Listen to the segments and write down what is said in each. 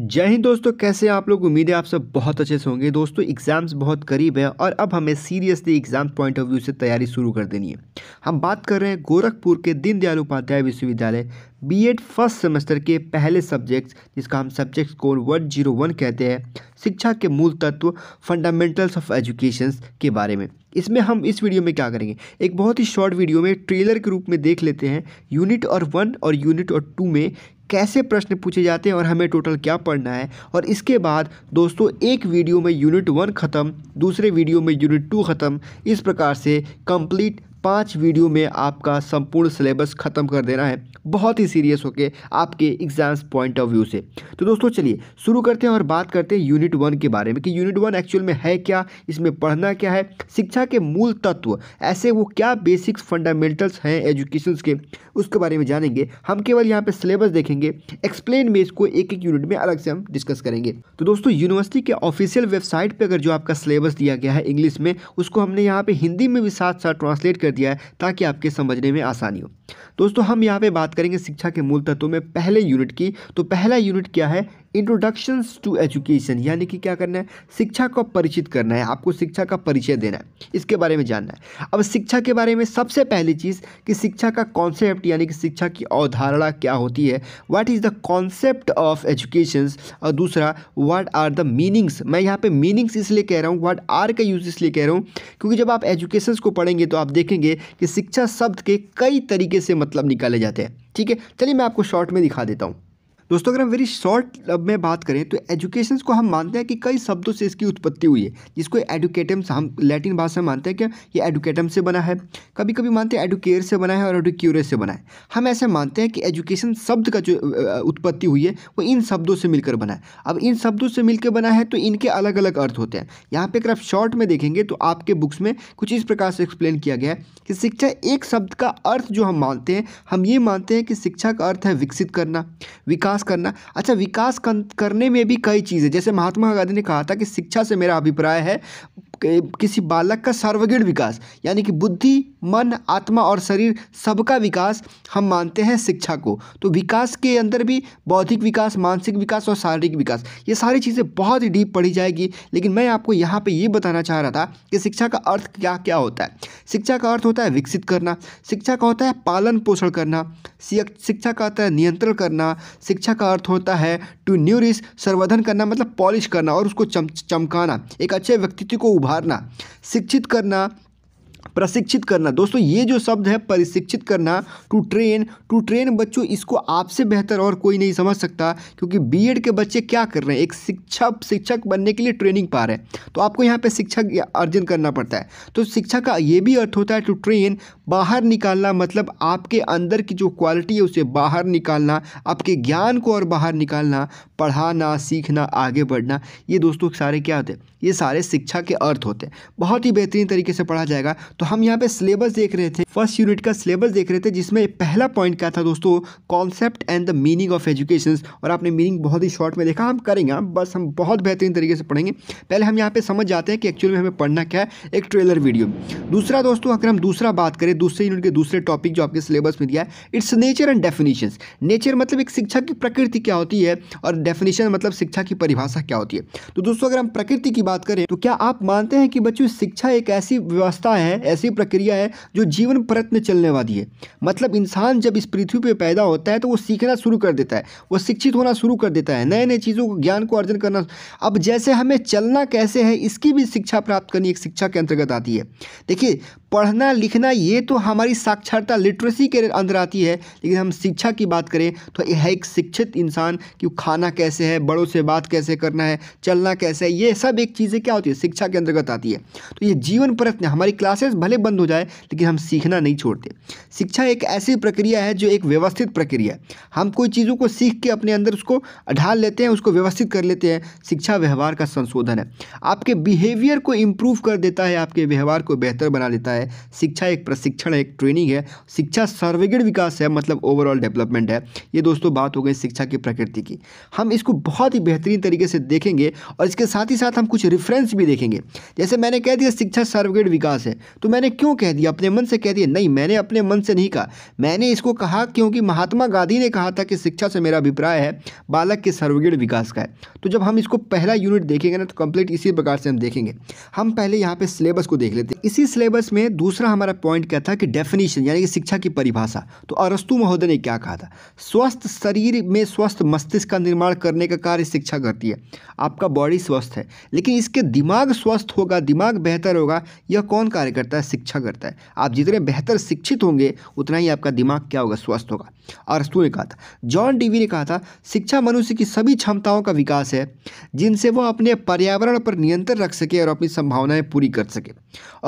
जय हिंद दोस्तों कैसे आप लोग उम्मीद है आप सब बहुत अच्छे से होंगे दोस्तों एग्ज़ाम्स बहुत करीब है और अब हमें seriously exam point of view से तैयारी शुरू कर देनी है हम बात कर रहे हैं गोरखपुर के दीनदयाल उपाध्याय विश्वविद्यालय बीएड फर्स्ट सेमेस्टर के पहले सब्जेक्ट्स जिसका हम subject code one zero one कहते हैं शिक्षा के मूल तत्व फंडामेंटल्स ऑफ एजुकेशन के बारे में इसमें हम इस वीडियो में क्या करेंगे एक बहुत ही शॉर्ट वीडियो में ट्रेलर के रूप में देख लेते हैं यूनिट और वन और यूनिट और टू में कैसे प्रश्न पूछे जाते हैं और हमें टोटल क्या पढ़ना है और इसके बाद दोस्तों एक वीडियो में यूनिट वन ख़त्म दूसरे वीडियो में यूनिट टू ख़त्म इस प्रकार से कंप्लीट पाँच वीडियो में आपका संपूर्ण सिलेबस ख़त्म कर देना है बहुत ही सीरियस होके आपके एग्ज़ाम्स पॉइंट ऑफ व्यू से तो दोस्तों चलिए शुरू करते हैं और बात करते हैं यूनिट वन के बारे में कि यूनिट वन एक्चुअल में है क्या इसमें पढ़ना क्या है शिक्षा के मूल तत्व ऐसे वो क्या बेसिक्स फंडामेंटल्स हैं एजुकेशन के उसके बारे में जानेंगे हम केवल यहाँ पर सिलेबस देखेंगे एक्सप्लेन में इसको एक एक यूनिट में अलग से हम डिस्कस करेंगे तो दोस्तों यूनिवर्सिटी के ऑफिशियल वेबसाइट पर अगर जो आपका सिलेबस दिया गया है इंग्लिश में उसको हमने यहाँ पर हिंदी में भी साथ साथ ट्रांसलेट कर दिया है ताकि आपके समझने में आसानी हो दोस्तों हम यहाँ पे बात करेंगे शिक्षा के मूल तत्वों में पहले यूनिट की तो पहला यूनिट क्या है इंट्रोडक्शंस टू एजुकेशन यानी कि क्या करना है शिक्षा को परिचित करना है आपको शिक्षा का परिचय देना है इसके बारे में जानना है अब शिक्षा के बारे में सबसे पहली चीज़ कि शिक्षा का कॉन्सेप्ट यानी कि शिक्षा की अवधारणा क्या होती है what is the concept of education और दूसरा व्हाट आर द मीनिंग्स मैं यहाँ पर मीनिंग्स इसलिए कह रहा हूँ व्हाट आर का यूज़ इसलिए कह रहा हूँ क्योंकि जब आप एजुकेशन को पढ़ेंगे तो आप देखेंगे कि शिक्षा शब्द के कई तरीके से मतलब निकाले जाते हैं ठीक है चलिए मैं आपको शॉर्ट में दिखा देता हूँ दोस्तों अगर हम वेरी शॉर्ट में बात करें तो एजुकेशन को हम मानते हैं कि कई शब्दों से इसकी उत्पत्ति हुई है जिसको एडुकेटम्स हम लैटिन भाषा में मानते हैं कि ये एडुकेटम से बना है कभी कभी मानते हैं एडुकेयर से बना है और एडुक्यूरे से बना है हम ऐसे मानते हैं कि एजुकेशन शब्द का जो उत्पत्ति हुई है वो इन शब्दों से मिलकर बना है अब इन शब्दों से मिलकर बना है तो इनके अलग अलग अर्थ होते हैं यहाँ पर अगर आप शॉर्ट में देखेंगे तो आपके बुक्स में कुछ इस प्रकार से एक्सप्लेन किया गया है कि शिक्षा एक शब्द का अर्थ जो हम मानते हैं हम ये मानते हैं कि शिक्षा का अर्थ है विकसित करना विकास विकास करना अच्छा विकास करने में भी कई चीज़ें जैसे महात्मा गांधी ने कहा था कि शिक्षा से मेरा अभिप्राय है किसी बालक का सर्वगीण विकास यानी कि बुद्धि मन आत्मा और शरीर सबका विकास हम मानते हैं शिक्षा को तो विकास के अंदर भी बौद्धिक विकास मानसिक विकास और शारीरिक विकास ये सारी चीज़ें बहुत ही डीप पढ़ी जाएगी लेकिन मैं आपको यहाँ पे ये बताना चाह रहा था कि शिक्षा का अर्थ क्या क्या होता है शिक्षा का अर्थ होता है विकसित करना शिक्षा का होता है पालन पोषण करना शिक्षा का होता है नियंत्रण करना शिक्षा का अर्थ होता है टू न्यूरिस संवर्धन करना मतलब पॉलिश करना और उसको चम चमकाना एक अच्छे व्यक्तित्व को उभर संभारना शिक्षित करना प्रशिक्षित करना दोस्तों ये जो शब्द है प्रशिक्षित करना टू ट्रेन टू ट्रेन बच्चों इसको आपसे बेहतर और कोई नहीं समझ सकता क्योंकि बीएड के बच्चे क्या कर रहे हैं एक शिक्षक शिक्षक बनने के लिए ट्रेनिंग पा रहे हैं तो आपको यहाँ पे शिक्षा अर्जन करना पड़ता है तो शिक्षा का ये भी अर्थ होता है टू ट्रेन बाहर निकालना मतलब आपके अंदर की जो क्वालिटी है उसे बाहर निकालना आपके ज्ञान को और बाहर निकालना पढ़ाना सीखना आगे बढ़ना ये दोस्तों सारे क्या होते हैं ये सारे शिक्षा के अर्थ होते हैं बहुत ही बेहतरीन तरीके से पढ़ा जाएगा तो हम यहाँ पे सिलेबस देख रहे थे फर्स्ट यूनिट का सिलेबस देख रहे थे जिसमें पहला पॉइंट क्या था दोस्तों concept and the meaning of education और आपने मीनिंग बहुत ही शॉर्ट में देखा हम करेंगे हाँ, बस हम बहुत बेहतरीन तरीके से पढ़ेंगे पहले हम यहाँ पे समझ जाते हैं कि एक्चुअल में हमें पढ़ना क्या है एक ट्रेलर वीडियो दूसरा दोस्तों अगर हम दूसरा बात करें दूसरे यूनिट के दूसरे टॉपिक जो आपके सिलेबस में दिया है its nature and definition nature मतलब एक शिक्षा की प्रकृति क्या होती है और डेफिनेशन मतलब शिक्षा की परिभाषा क्या होती है तो दोस्तों अगर हम प्रकृति की बात करें तो क्या आप मानते हैं कि बच्चों शिक्षा एक ऐसी व्यवस्था है है ऐसी प्रक्रिया है जो जीवन प्रयत्न चलने वाली है मतलब इंसान जब इस पृथ्वी पर पैदा होता है तो वो सीखना शुरू कर देता है वो शिक्षित होना शुरू कर देता है नए नए चीज़ों को ज्ञान को अर्जन करना अब जैसे हमें चलना कैसे है इसकी भी शिक्षा प्राप्त करनी एक शिक्षा के अंतर्गत आती है देखिए पढ़ना लिखना ये तो हमारी साक्षरता लिटरेसी के अंदर आती है लेकिन हम शिक्षा की बात करें तो यह एक शिक्षित इंसान कि खाना कैसे है बड़ों से बात कैसे करना है चलना कैसे है ये सब एक चीज़ें क्या होती है शिक्षा के अंतर्गत आती है तो ये जीवन परत में हमारी क्लासेस भले बंद हो जाए लेकिन हम सीखना नहीं छोड़ते शिक्षा एक ऐसी प्रक्रिया है जो एक व्यवस्थित प्रक्रिया है हम कोई चीज़ों को सीख के अपने अंदर उसको ढाल लेते हैं उसको व्यवस्थित कर लेते हैं शिक्षा व्यवहार का संशोधन है आपके बिहेवियर को इम्प्रूव कर देता है आपके व्यवहार को बेहतर बना देता है है शिक्षा एक प्रशिक्षण है एक ट्रेनिंग है शिक्षा सर्वगीण विकास है मतलब ओवरऑल डेवलपमेंट है ये दोस्तों बात हो गई शिक्षा की प्रकृति की हम इसको बहुत ही बेहतरीन तरीके से देखेंगे और इसके साथ ही साथ हम कुछ रेफरेंस भी देखेंगे जैसे मैंने कह दिया शिक्षा सर्वगीण विकास है तो मैंने क्यों कह दिया अपने मन से कह दिया नहीं मैंने अपने मन से नहीं कहा मैंने इसको कहा क्योंकि महात्मा गांधी ने कहा था कि शिक्षा से मेरा अभिप्राय है बालक के सर्वगीण विकास का है तो जब हम इसको पहला यूनिट देखेंगे ना तो कंप्लीट इसी प्रकार से हम देखेंगे हम पहले यहाँ पे सिलेबस को देख लेते हैं इसी सिलेबस में हैं दूसरा हमारा पॉइंट क्या था कि डेफिनेशन यानी कि शिक्षा की परिभाषा तो अरस्तु महोदय ने क्या कहा था स्वस्थ शरीर में स्वस्थ मस्तिष्क का निर्माण करने का कार्य शिक्षा करती है आपका बॉडी स्वस्थ है लेकिन इसके दिमाग स्वस्थ होगा दिमाग बेहतर होगा यह कौन कार्य करता है शिक्षा करता है आप जितने बेहतर शिक्षित होंगे उतना ही आपका दिमाग क्या होगा स्वस्थ होगा अरस्तु ने कहा था जॉन डीवी ने कहा था शिक्षा मनुष्य की सभी क्षमताओं का विकास है जिनसे वह अपने पर्यावरण पर नियंत्रण रख सके और अपनी संभावनाएं पूरी कर सके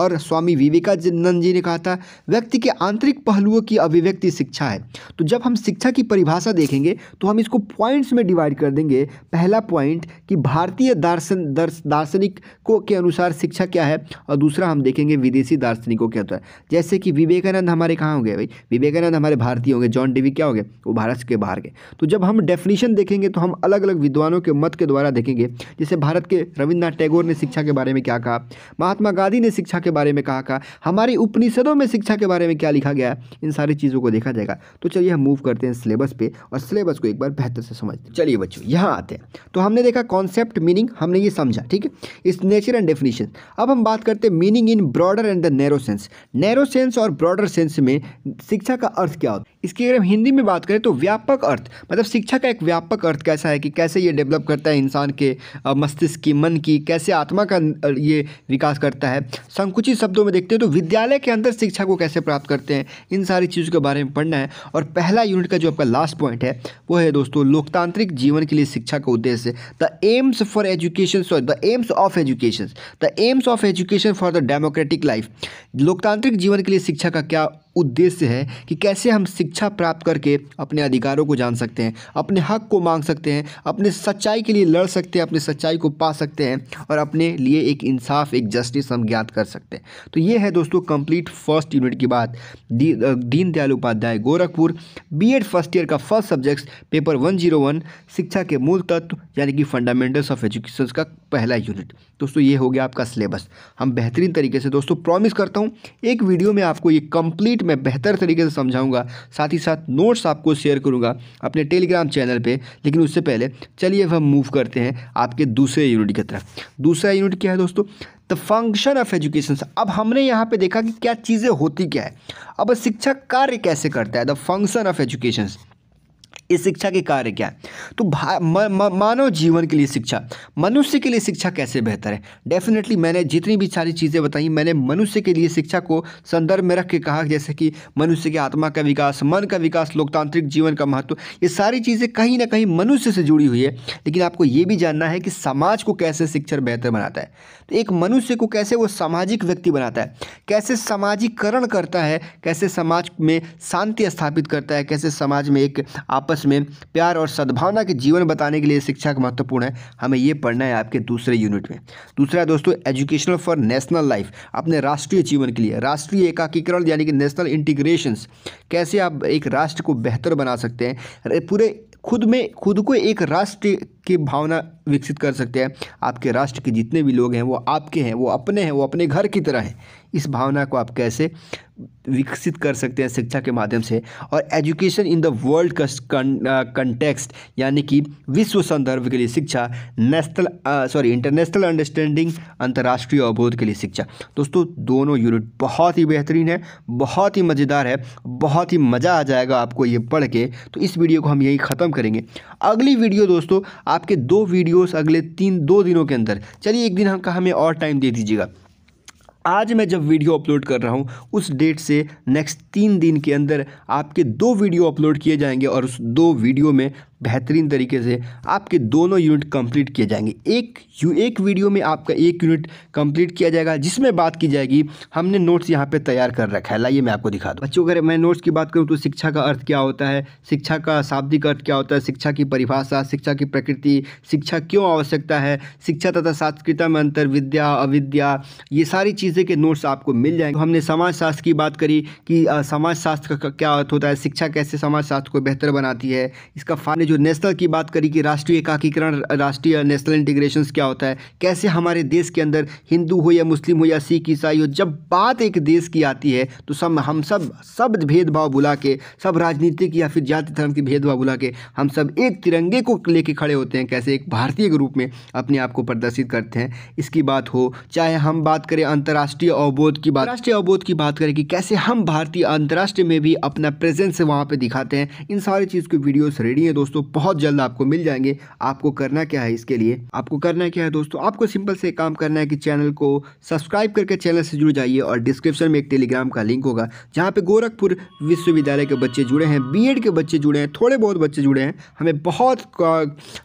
और स्वामी विवेकानंद जी ने कहा था व्यक्ति के आंतरिक पहलुओं की अभिव्यक्ति शिक्षा है तो जब हम शिक्षा की परिभाषा देखेंगे तो हम इसको पॉइंट्स में डिवाइड कर देंगे पहला पॉइंट कि भारतीय दार्शन दार्शनिक को के अनुसार शिक्षा क्या है और दूसरा हम देखेंगे विदेशी दार्शनिकों के अनुसार जैसे कि विवेकानंद हमारे कहाँ होंगे भाई विवेकानंद हमारे भारतीय होंगे जॉन डीवी भी क्या हो गए वो भारत के बाहर गए तो जब हम डेफिनेशन देखेंगे तो हम अलग अलग विद्वानों के मत के द्वारा देखेंगे जैसे भारत के रविन्द्रनाथ टैगोर ने शिक्षा के बारे में क्या कहा महात्मा गांधी ने शिक्षा के बारे में कहा कहा हमारी उपनिषदों में शिक्षा के बारे में क्या लिखा गया इन सारी चीज़ों को देखा जाएगा तो चलिए हम मूव करते हैं सिलेबस पर और सिलेबस को एक बार बेहतर से समझते हैं चलिए बच्चों यहाँ आते हैं तो हमने देखा कॉन्सेप्ट मीनिंग हमने ये समझा ठीक है इस नेचर एंड डेफिनेशन अब हम बात करते हैं meaning in broader and the narrow sense narrow sense और ब्रॉडर सेंस में शिक्षा का अर्थ क्या होता है इसकी अगर हम हिंदी में बात करें तो व्यापक अर्थ मतलब शिक्षा का एक व्यापक अर्थ कैसा है कि कैसे ये डेवलप करता है इंसान के मस्तिष्क की मन की कैसे आत्मा का ये विकास करता है संकुचित शब्दों में देखते हैं तो विद्यालय के अंदर शिक्षा को कैसे प्राप्त करते हैं इन सारी चीज़ों के बारे में पढ़ना है और पहला यूनिट का जो आपका लास्ट पॉइंट है वो है दोस्तों लोकतांत्रिक जीवन के लिए शिक्षा का उद्देश्य the aims for education sorry the aims of education the aims of education for the democratic life लोकतांत्रिक जीवन के लिए शिक्षा का क्या उद्देश्य है कि कैसे हम शिक्षा प्राप्त करके अपने अधिकारों को जान सकते हैं अपने हक को मांग सकते हैं अपने सच्चाई के लिए लड़ सकते हैं अपने सच्चाई को पा सकते हैं और अपने लिए एक इंसाफ एक जस्टिस हम ज्ञात कर सकते हैं तो ये है दोस्तों कंप्लीट फर्स्ट यूनिट की बात दी, Deendayal Upadhyay Gorakhpur B first year का फर्स्ट सब्जेक्ट पेपर वन शिक्षा के मूल तत्व यानी कि फंडामेंटल्स ऑफ एजुकेशन का पहला यूनिट दोस्तों ये हो गया आपका सिलेबस हम बेहतरीन तरीके से दोस्तों प्रॉमिस करता हूँ एक वीडियो में आपको ये कंप्लीट कंप्लीट मैं बेहतर तरीके से समझाऊंगा साथ ही साथ नोट्स आपको शेयर करूंगा अपने टेलीग्राम चैनल पे लेकिन उससे पहले चलिए अब हम मूव करते हैं आपके दूसरे यूनिट की तरफ दूसरा यूनिट क्या है दोस्तों द फंक्शन ऑफ एजुकेशन अब हमने यहाँ पर देखा कि क्या चीज़ें होती क्या है अब शिक्षा कार्य कैसे करता है द फंक्शन ऑफ एजुकेशन ये शिक्षा के कार्य क्या है तो मानव जीवन के लिए शिक्षा मनुष्य के लिए शिक्षा कैसे बेहतर है डेफिनेटली मैंने जितनी भी सारी चीज़ें बताई मैंने मनुष्य के लिए शिक्षा को संदर्भ में रख के कहा जैसे कि मनुष्य की आत्मा का विकास मन का विकास लोकतांत्रिक जीवन का महत्व ये सारी चीज़ें कहीं ना कहीं मनुष्य से जुड़ी हुई है लेकिन आपको ये भी जानना है कि समाज को कैसे शिक्षा बेहतर बनाता है तो एक मनुष्य को कैसे वो सामाजिक व्यक्ति बनाता है कैसे सामाजिकरण करता है कैसे समाज में शांति स्थापित करता है कैसे समाज में एक आपस इतिहास में प्यार और सद्भावना के जीवन बताने के लिए शिक्षा का महत्वपूर्ण है हमें ये पढ़ना है आपके दूसरे यूनिट में दूसरा दोस्तों एजुकेशनल फॉर नेशनल लाइफ अपने राष्ट्रीय जीवन के लिए राष्ट्रीय एकाकीकरण यानी कि नेशनल इंटीग्रेशन कैसे आप एक राष्ट्र को बेहतर बना सकते हैं पूरे खुद में खुद को एक राष्ट्र की भावना विकसित कर सकते हैं आपके राष्ट्र के जितने भी लोग हैं वो आपके हैं वो अपने हैं वो अपने घर की तरह हैं इस भावना को आप कैसे विकसित कर सकते हैं शिक्षा के माध्यम से और education in the world context यानी कि विश्व संदर्भ के लिए शिक्षा नेशनल सॉरी इंटरनेशनल अंडरस्टैंडिंग अंतर्राष्ट्रीय अवबोध के लिए शिक्षा दोस्तों दोनों यूनिट बहुत ही बेहतरीन है बहुत ही मज़ेदार है बहुत ही मज़ा आ जाएगा आपको ये पढ़ के तो इस वीडियो को हम यहीं ख़त्म करेंगे अगली वीडियो दोस्तों आपके दो वीडियोस अगले तीन दो दिनों के अंदर चलिए एक दिन हम हमें और टाइम दे दीजिएगा आज मैं जब वीडियो अपलोड कर रहा हूँ उस डेट से नेक्स्ट तीन दिन के अंदर आपके दो वीडियो अपलोड किए जाएंगे और उस दो वीडियो में बेहतरीन तरीके से आपके दोनों यूनिट कंप्लीट किए जाएंगे एक यू एक वीडियो में आपका एक यूनिट कंप्लीट किया जाएगा जिसमें बात की जाएगी हमने नोट्स यहाँ पे तैयार कर रखा है लाइए मैं आपको दिखा दूँ बच्चों अगर मैं नोट्स की बात करूँ तो शिक्षा का अर्थ क्या होता है शिक्षा का शाब्दिक अर्थ क्या होता है शिक्षा की परिभाषा शिक्षा की प्रकृति शिक्षा क्यों आवश्यकता है शिक्षा तथा शास्त्रता में अंतर विद्या अविद्या ये सारी चीज़ें के नोट्स आपको मिल जाएंगे हमने तो हमने समाजशास्त्र की बात करी कि समाजशास्त्र का क्या अर्थ होता है शिक्षा कैसे समाजशास्त्र को बेहतर बनाती है इसका फायदे जो नेशनल की बात करी कि राष्ट्रीय एकाकीकरण राष्ट्रीय नेशनल इंटीग्रेशन क्या होता है कैसे हमारे देश के अंदर हिंदू हो या मुस्लिम हो या सिख ईसाई हो जब बात एक देश की आती है तो सब हम सब सब भेदभाव बुला के सब राजनीतिक या फिर जाति धर्म की भेदभाव बुला के हम सब एक तिरंगे को लेके खड़े होते हैं कैसे एक भारतीय के रूप में अपने आप को प्रदर्शित करते हैं इसकी बात हो चाहे हम बात करें अंतर्राष्ट्रीय अवबोध की बात राष्ट्रीय अवबोध की बात करें कि कैसे हम भारतीय अंतर्राष्ट्रीय में भी अपना प्रेजेंस वहाँ पर दिखाते हैं इन सारी चीज़ की वीडियोज़ रेडी हैं दोस्तों दोस्तों बहुत जल्द आपको मिल जाएंगे आपको करना क्या है इसके लिए आपको करना क्या है दोस्तों आपको सिंपल से काम करना है कि चैनल को सब्सक्राइब करके चैनल से जुड़ जाइए और डिस्क्रिप्शन में एक टेलीग्राम का लिंक होगा जहाँ पर गोरखपुर विश्वविद्यालय के बच्चे जुड़े हैं बी के बच्चे जुड़े हैं थोड़े बहुत बच्चे जुड़े हैं हमें बहुत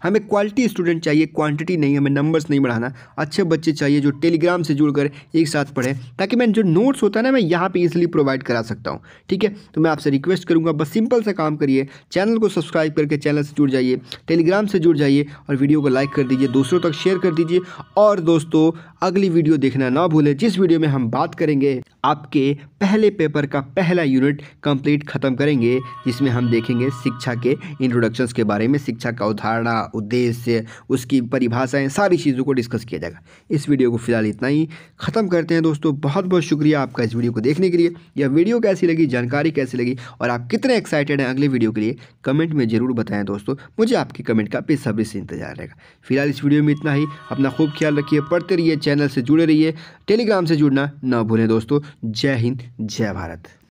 हमें क्वालिटी स्टूडेंट चाहिए क्वान्टिटी नहीं हमें नंबर्स नहीं बढ़ाना अच्छे बच्चे चाहिए जो टेलीग्राम से जुड़कर एक साथ पढ़ें ताकि मैं जो नोट्स होता है ना मैं यहाँ पर इसलिए प्रोवाइड करा सकता हूँ ठीक है तो मैं आपसे रिक्वेस्ट करूँगा बस सिंपल सा काम करिए चैनल को सब्सक्राइब करके चैनल से जुड़ जाइए टेलीग्राम से जुड़ जाइए और वीडियो को लाइक कर दीजिए दूसरों तक शेयर कर दीजिए और दोस्तों अगली वीडियो देखना ना भूलें जिस वीडियो में हम बात करेंगे आपके पहले पेपर का पहला यूनिट कंप्लीट ख़त्म करेंगे जिसमें हम देखेंगे शिक्षा के इंट्रोडक्शंस के बारे में शिक्षा का उदाहरणा उद्देश्य उसकी परिभाषाएं सारी चीज़ों को डिस्कस किया जाएगा इस वीडियो को फिलहाल इतना ही ख़त्म करते हैं दोस्तों बहुत बहुत शुक्रिया आपका इस वीडियो को देखने के लिए यह वीडियो कैसी लगी जानकारी कैसी लगी और आप कितने एक्साइटेड हैं अगले वीडियो के लिए कमेंट में ज़रूर बताएं दोस्तों मुझे आपकी कमेंट का बेसब्री से इंतजार रहेगा फिलहाल इस वीडियो में इतना ही अपना खूब ख्याल रखिए पढ़ते रहिए चैनल से जुड़े रहिए टेलीग्राम से जुड़ना ना भूलें दोस्तों जय हिंद जय भारत